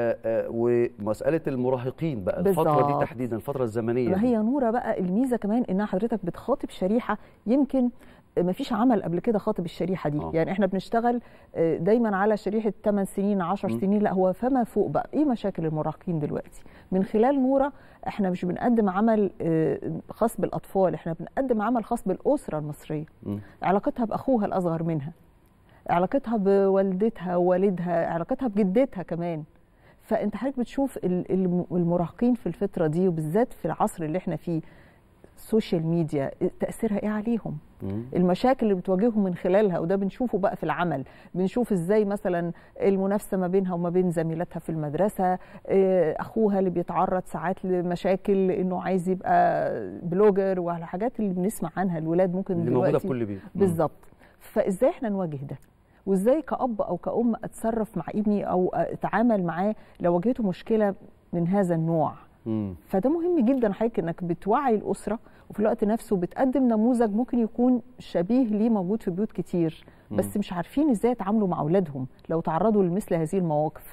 ومساله المراهقين بقى بالزبط. الفتره دي تحديدا الفتره الزمنيه ما هي نوره بقى الميزه كمان انها حضرتك بتخاطب شريحه يمكن ما فيش عمل قبل كده خاطب الشريحه دي أوه. يعني احنا بنشتغل آه، دايما على شريحه 8 سنين 10 م. سنين لا هو فما فوق بقى ايه مشاكل المراهقين دلوقتي من خلال نوره احنا مش بنقدم عمل آه، خاص بالاطفال احنا بنقدم عمل خاص بالاسره المصريه م. علاقتها باخوها الاصغر منها علاقتها بوالدتها ووالدها علاقتها بجدتها كمان فانت حضرتك بتشوف المراهقين في الفتره دي وبالذات في العصر اللي احنا فيه السوشيال ميديا تاثيرها ايه عليهم مم. المشاكل اللي بتواجههم من خلالها وده بنشوفه بقى في العمل بنشوف ازاي مثلا المنافسه ما بينها وما بين زميلاتها في المدرسه آه، اخوها اللي بيتعرض ساعات لمشاكل انه عايز يبقى بلوجر وعلى حاجات اللي بنسمع عنها الولاد ممكن اللي دلوقتي موجوده في كل بالظبط فازاي احنا نواجه ده وازاي كأب أو كأم أتصرف مع ابني أو أتعامل معاه لو واجهته مشكلة من هذا النوع فده مهم جدا حضرتك انك بتوعي الاسره وفي الوقت نفسه بتقدم نموذج ممكن يكون شبيه ليه موجود في بيوت كتير بس مش عارفين ازاي يتعاملوا مع اولادهم لو تعرضوا لمثل هذه المواقف